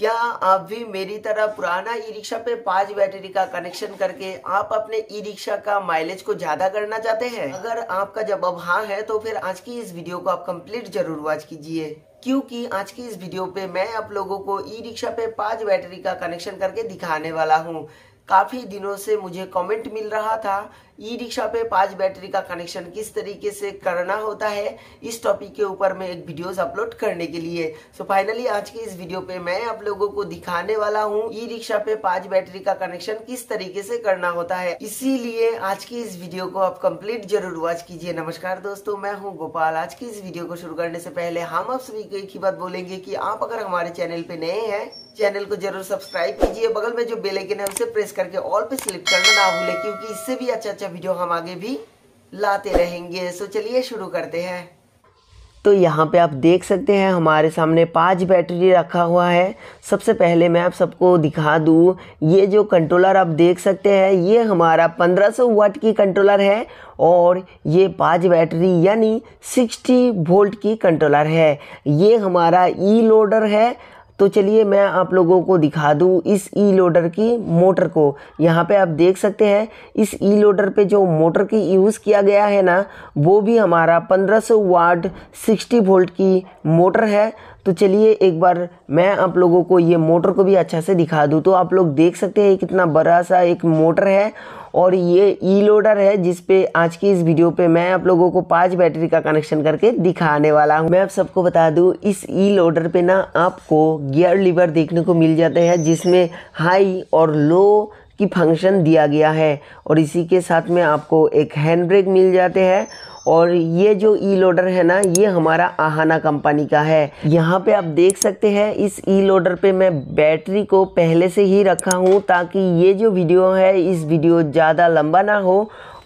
क्या आप भी मेरी तरह पुराना ई रिक्शा पे पांच बैटरी का कनेक्शन करके आप अपने ई रिक्शा का माइलेज को ज्यादा करना चाहते हैं अगर आपका जवाब हाँ है तो फिर आज की इस वीडियो को आप कंप्लीट जरूर वॉच कीजिए क्योंकि आज की इस वीडियो पे मैं आप लोगों को ई रिक्शा पे पांच बैटरी का कनेक्शन करके दिखाने वाला हूँ काफी दिनों से मुझे कॉमेंट मिल रहा था ई रिक्शा पे पांच बैटरी का कनेक्शन किस तरीके से करना होता है इस टॉपिक के ऊपर मैं एक वीडियोस अपलोड करने के लिए सो so फाइनली आज के इस वीडियो पे मैं आप लोगों को दिखाने वाला हूँ ई रिक्शा पे पांच बैटरी का कनेक्शन किस तरीके से करना होता है इसीलिए आज की इस वीडियो को आप कम्प्लीट जरूर वॉच कीजिए नमस्कार दोस्तों मैं हूँ गोपाल आज की इस वीडियो को शुरू करने से पहले हम आप सभी को एक ही बात बोलेंगे की आप अगर हमारे चैनल पे नए हैं चैनल को जरूर सब्सक्राइब कीजिए बगल में जो बेलाइकन है उसे प्रेस करके ऑल पे सिलेक्ट करना ना भूले क्योंकि इससे भी अच्छा अच्छा वीडियो हम आगे भी लाते रहेंगे सो चलिए शुरू करते हैं तो यहाँ पे आप देख सकते हैं हमारे सामने पांच बैटरी रखा हुआ है सबसे पहले मैं आप सबको दिखा दूँ ये जो कंट्रोलर आप देख सकते हैं ये हमारा 1500 वाट की कंट्रोलर है और ये पांच बैटरी यानी 60 वोल्ट की कंट्रोलर है ये हमारा ई e लोडर है तो चलिए मैं आप लोगों को दिखा दूँ इस ई लोडर की मोटर को यहाँ पे आप देख सकते हैं इस ई लोडर पे जो मोटर की यूज़ किया गया है ना वो भी हमारा 1500 वाट सिक्सटी वोल्ट की मोटर है तो चलिए एक बार मैं आप लोगों को ये मोटर को भी अच्छा से दिखा दूँ तो आप लोग देख सकते हैं कितना बड़ा सा एक मोटर है और ये ई लोडर है जिसपे आज की इस वीडियो पे मैं आप लोगों को पांच बैटरी का कनेक्शन करके दिखाने वाला हूँ मैं आप सबको बता दूँ इस ई लोडर पे ना आपको गियर लीवर देखने को मिल जाते हैं जिसमें हाई और लो की फंक्शन दिया गया है और इसी के साथ में आपको एक हैंड ब्रेक मिल जाते हैं और ये जो ई लोडर है ना ये हमारा आहाना कंपनी का है यहाँ पे आप देख सकते हैं इस ई लोडर पे मैं बैटरी को पहले से ही रखा हूँ ताकि ये जो वीडियो है इस वीडियो ज़्यादा लंबा ना हो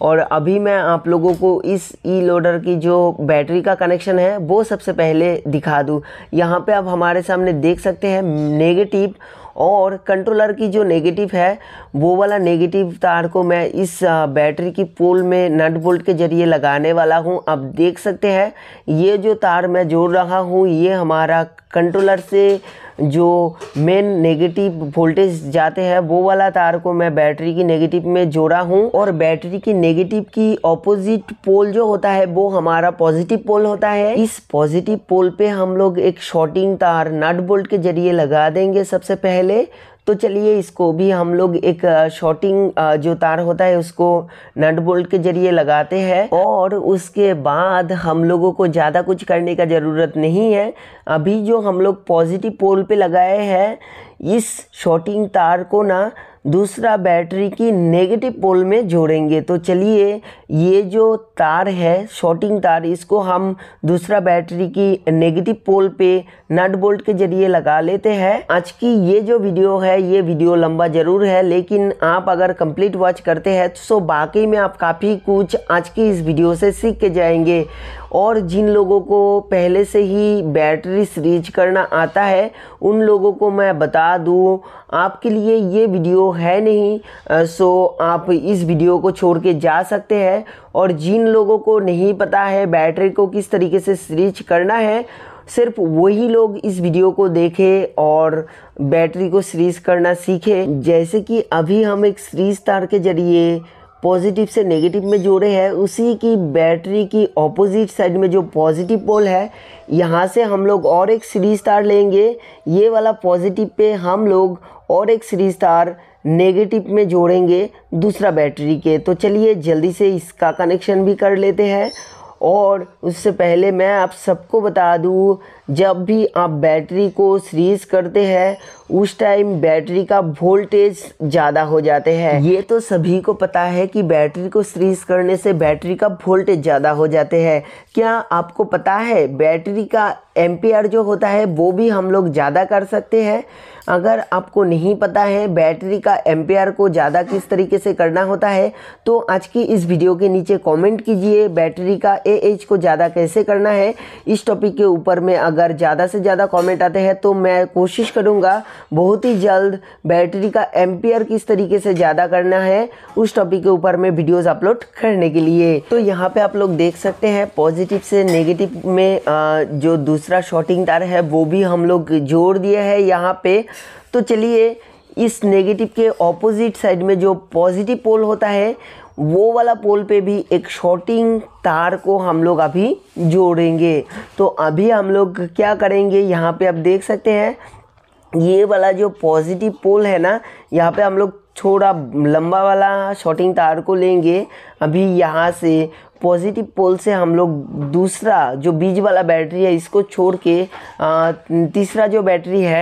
और अभी मैं आप लोगों को इस ई लोडर की जो बैटरी का कनेक्शन है वो सबसे पहले दिखा दूँ यहाँ पे आप हमारे सामने देख सकते हैं नेगेटिव और कंट्रोलर की जो नेगेटिव है वो वाला नेगेटिव तार को मैं इस बैटरी की पोल में नट बोल्ट के ज़रिए लगाने वाला हूँ आप देख सकते हैं ये जो तार मैं जोड़ रहा हूँ ये हमारा कंट्रोलर से जो मेन नेगेटिव वोल्टेज जाते हैं वो वाला तार को मैं बैटरी की नेगेटिव में जोड़ा हूँ और बैटरी की नेगेटिव की ऑपोजिट पोल जो होता है वो हमारा पॉजिटिव पोल होता है इस पॉजिटिव पोल पे हम लोग एक शॉर्टिंग तार नट बोल्ट के जरिए लगा देंगे सबसे पहले तो चलिए इसको भी हम लोग एक शॉटिंग जो तार होता है उसको नट बोल्ट के जरिए लगाते हैं और उसके बाद हम लोगों को ज़्यादा कुछ करने का ज़रूरत नहीं है अभी जो हम लोग पॉजिटिव पोल पे लगाए हैं इस शॉटिंग तार को ना दूसरा बैटरी की नेगेटिव पोल में जोड़ेंगे तो चलिए ये जो तार है शॉर्टिंग तार इसको हम दूसरा बैटरी की नेगेटिव पोल पे नट बोल्ट के जरिए लगा लेते हैं आज की ये जो वीडियो है ये वीडियो लंबा ज़रूर है लेकिन आप अगर कंप्लीट वॉच करते हैं तो सो बाकी में आप काफ़ी कुछ आज की इस वीडियो से सीख के जाएंगे और जिन लोगों को पहले से ही बैटरी सीरीज करना आता है उन लोगों को मैं बता दूँ आपके लिए ये वीडियो है नहीं सो आप इस वीडियो को छोड़ के जा सकते हैं और जिन लोगों को नहीं पता है बैटरी को किस तरीके से स्विच करना है सिर्फ वही लोग इस वीडियो को देखें और बैटरी को स्विच करना सीखें जैसे कि अभी हम एक स्विच तार के जरिए पॉजिटिव से नेगेटिव में जोड़े हैं उसी की बैटरी की ऑपोजिट साइड में जो पॉजिटिव पोल है यहाँ से हम लोग और एक सीरीज तार लेंगे ये वाला पॉजिटिव पे हम लोग और एक सीरीज तार नेगेटिव में जोड़ेंगे दूसरा बैटरी के तो चलिए जल्दी से इसका कनेक्शन भी कर लेते हैं और उससे पहले मैं आप सबको बता दूँ जब भी आप बैटरी को सीरीज करते हैं उस टाइम बैटरी का वोल्टेज ज़्यादा हो जाते हैं ये तो सभी को पता है कि बैटरी को सीरीज करने से बैटरी का वोल्टेज ज़्यादा हो जाते हैं क्या आपको पता है बैटरी का एम जो होता है वो भी हम लोग ज़्यादा कर सकते हैं अगर आपको नहीं पता है बैटरी का एम को ज़्यादा किस तरीके से करना होता है तो आज की इस वीडियो के नीचे कमेंट कीजिए बैटरी का ए एच को ज़्यादा कैसे करना है इस टॉपिक के ऊपर में अगर ज़्यादा से ज़्यादा कमेंट आते हैं तो मैं कोशिश करूँगा बहुत ही जल्द बैटरी का एम्पियर किस तरीके से ज़्यादा करना है उस टॉपिक के ऊपर मैं वीडियोज़ अपलोड करने के लिए तो यहाँ पे आप लोग देख सकते हैं पॉजिटिव से नेगेटिव में आ, जो दूसरा शॉटिंग तार है वो भी हम लोग जोड़ दिया है यहाँ पे तो चलिए इस नेगेटिव के ऑपोजिट साइड में जो पॉजिटिव पोल होता है वो वाला पोल पे भी एक शॉर्टिंग तार को हम लोग अभी जोड़ेंगे तो अभी हम लोग क्या करेंगे यहाँ पे आप देख सकते हैं ये वाला जो पॉजिटिव पोल है ना यहाँ पे हम लोग थोड़ा लंबा वाला शॉटिंग तार को लेंगे अभी यहाँ से पॉजिटिव पोल से हम लोग दूसरा जो बीज वाला बैटरी है इसको छोड़ के तीसरा जो बैटरी है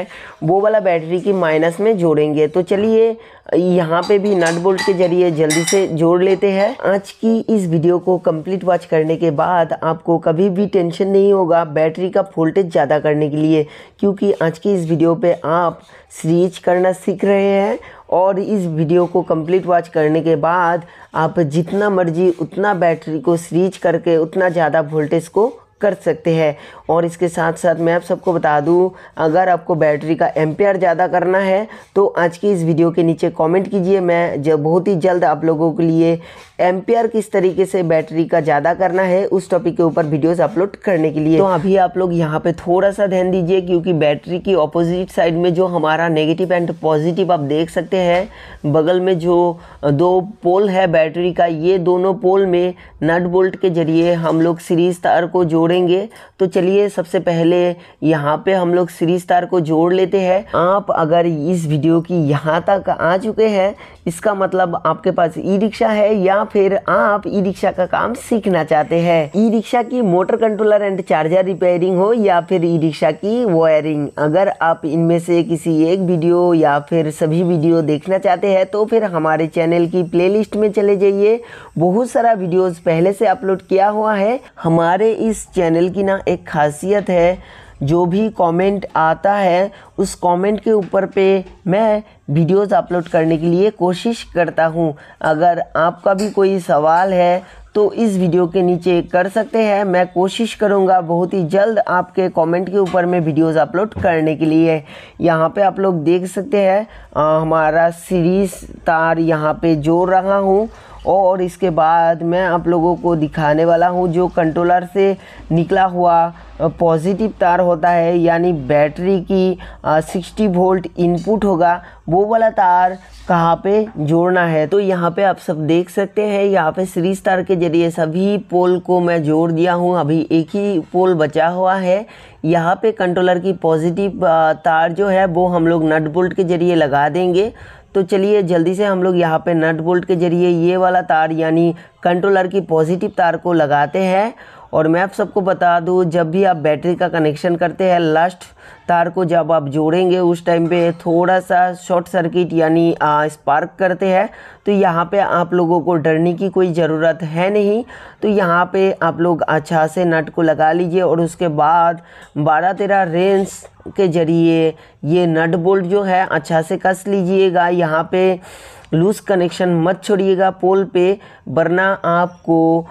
वो वाला बैटरी की माइनस में जोड़ेंगे तो चलिए यहाँ पे भी नट बोल्ट के जरिए जल्दी से जोड़ लेते हैं आज की इस वीडियो को कंप्लीट वॉच करने के बाद आपको कभी भी टेंशन नहीं होगा बैटरी का वोल्टेज ज़्यादा करने के लिए क्योंकि आज की इस वीडियो पे आप स्विच करना सीख रहे हैं और इस वीडियो को कंप्लीट वॉच करने के बाद आप जितना मर्जी उतना बैटरी को स्विच करके उतना ज़्यादा वोल्टेज को कर सकते हैं और इसके साथ साथ मैं आप सबको बता दूं अगर आपको बैटरी का एम्पेयर ज़्यादा करना है तो आज की इस वीडियो के नीचे कमेंट कीजिए मैं जब बहुत ही जल्द आप लोगों के लिए एम्पियर किस तरीके से बैटरी का ज़्यादा करना है उस टॉपिक के ऊपर वीडियोस अपलोड करने के लिए तो अभी आप लोग यहाँ पे थोड़ा सा ध्यान दीजिए क्योंकि बैटरी की ऑपोजिट साइड में जो हमारा नेगेटिव एंड पॉजिटिव आप देख सकते हैं बगल में जो दो पोल है बैटरी का ये दोनों पोल में नट बोल्ट के ज़रिए हम लोग सीरीज तार को जोड़ेंगे तो चलिए सबसे पहले यहाँ पे हम लोग सीरीज तार को जोड़ लेते हैं आप अगर इस वीडियो की यहाँ तक आ चुके हैं इसका मतलब आपके पास ई रिक्शा है या फिर आप ई रिक्शा का काम सीखना चाहते हैं ई रिक्शा की motor controller and charger repairing हो या फिर ई रिक्शा की वायरिंग अगर आप इनमें से किसी एक वीडियो या फिर सभी वीडियो देखना चाहते हैं तो फिर हमारे चैनल की प्ले में चले जाइए बहुत सारा वीडियोज पहले से अपलोड किया हुआ है हमारे इस चैनल की ना एक खासियत है जो भी कमेंट आता है उस कमेंट के ऊपर पे मैं वीडियोस अपलोड करने के लिए कोशिश करता हूँ अगर आपका भी कोई सवाल है तो इस वीडियो के नीचे कर सकते हैं मैं कोशिश करूँगा बहुत ही जल्द आपके कमेंट के ऊपर में वीडियोस अपलोड करने के लिए यहाँ पे आप लोग देख सकते हैं हमारा सीरीज़ तार यहाँ पे जोड़ रहा हूँ और इसके बाद मैं आप लोगों को दिखाने वाला हूँ जो कंट्रोलर से निकला हुआ पॉजिटिव तार होता है यानी बैटरी की सिक्सटी वोल्ट इनपुट होगा वो वाला तार कहाँ पे जोड़ना है तो यहाँ पे आप सब देख सकते हैं यहाँ पे सीरीज तार के जरिए सभी पोल को मैं जोड़ दिया हूँ अभी एक ही पोल बचा हुआ है यहाँ पे कंट्रोलर की पॉजिटिव तार जो है वो हम लोग नट बोल्ट के ज़रिए लगा देंगे तो चलिए जल्दी से हम लोग यहाँ पे नट बोल्ट के ज़रिए ये वाला तार यानी कंट्रोलर की पॉजिटिव तार को लगाते हैं और मैं आप सबको बता दूँ जब भी आप बैटरी का कनेक्शन करते हैं लास्ट तार को जब आप जोड़ेंगे उस टाइम पे थोड़ा सा शॉर्ट सर्किट यानी स्पार्क करते हैं तो यहाँ पे आप लोगों को डरने की कोई ज़रूरत है नहीं तो यहाँ पे आप लोग अच्छा से नट को लगा लीजिए और उसके बाद बारह तेरह रेंस के ज़रिए ये नट बोल्ट जो है अच्छा से कस लीजिएगा यहाँ पे लूज़ कनेक्शन मत छोड़िएगा पोल पे वरना आपको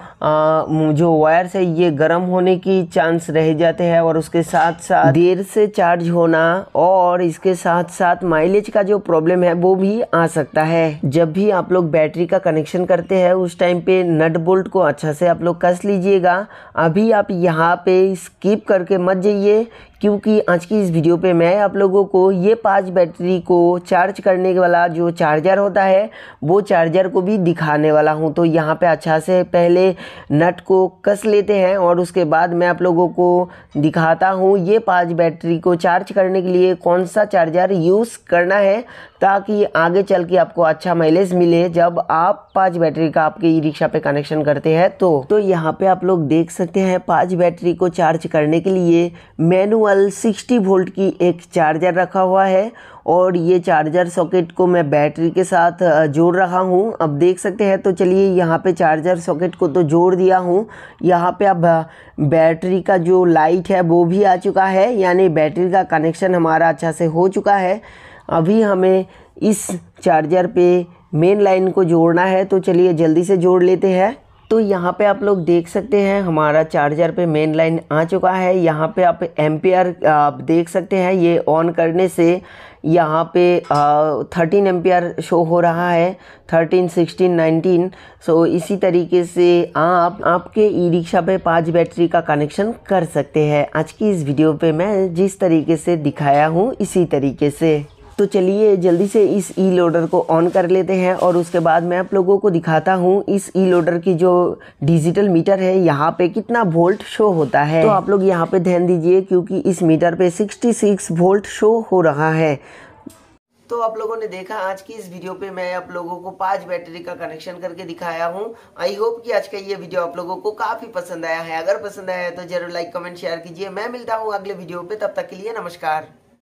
जो वायर्स है ये गर्म होने की चांस रह जाते हैं और उसके साथ साथ देर से चार्ज होना और इसके साथ साथ माइलेज का जो प्रॉब्लम है वो भी आ सकता है जब भी आप लोग बैटरी का कनेक्शन करते हैं उस टाइम पे नट बोल्ट को अच्छा से आप लोग कस लीजिएगा अभी आप यहाँ पे स्किप करके मत जाइए क्योंकि आज की इस वीडियो पे मैं आप लोगों को ये पांच बैटरी को चार्ज करने वाला जो चार्जर होता है वो चार्जर को भी दिखाने वाला हूँ तो तो यहाँ पे अच्छा से पहले नट को कस लेते हैं और उसके बाद मैं आप लोगों को दिखाता हूँ ये पाँच बैटरी को चार्ज करने के लिए कौन सा चार्जर यूज़ करना है ताकि आगे चल के आपको अच्छा माइलेज मिले जब आप पाँच बैटरी का आपके ई रिक्शा पे कनेक्शन करते हैं तो तो यहाँ पे आप लोग देख सकते हैं पाँच बैटरी को चार्ज करने के लिए मैनुअल 60 वोल्ट की एक चार्जर रखा हुआ है और ये चार्जर सॉकेट को मैं बैटरी के साथ जोड़ रहा हूँ अब देख सकते हैं तो चलिए यहाँ पे चार्जर सॉकेट को तो जोड़ दिया हूँ यहाँ पे अब बैटरी का जो लाइट है वो भी आ चुका है यानी बैटरी का कनेक्शन हमारा अच्छा से हो चुका है अभी हमें इस चार्जर पे मेन लाइन को जोड़ना है तो चलिए जल्दी से जोड़ लेते हैं तो यहाँ पे आप लोग देख सकते हैं हमारा चार्जर पे मेन लाइन आ चुका है यहाँ पे आप एम्पेयर आप देख सकते हैं ये ऑन करने से यहाँ पे थर्टीन एम्पियर शो हो रहा है थर्टीन सिक्सटीन नाइनटीन सो इसी तरीके से आप आपके ई रिक्शा पे पाँच बैटरी का कनेक्शन कर सकते हैं आज की इस वीडियो पे मैं जिस तरीके से दिखाया हूँ इसी तरीके से तो चलिए जल्दी से इस ई लोडर को ऑन कर लेते हैं और उसके बाद मैं आप लोगों को दिखाता हूँ इस ई लोडर की जो डिजिटल मीटर है यहाँ पे कितना वोल्ट शो होता है तो आप लोग यहाँ पे ध्यान दीजिए क्योंकि इस मीटर पे 66 वोल्ट शो हो रहा है तो आप लोगों ने देखा आज की इस वीडियो पे मैं आप लोगों को पांच बैटरी का कनेक्शन करके दिखाया हूँ आई होप कि आज का ये वीडियो आप लोगों को काफी पसंद आया है अगर पसंद आया है तो जरूर लाइक कमेंट शेयर कीजिए मैं मिलता हूँ अगले वीडियो पे तब तक के लिए नमस्कार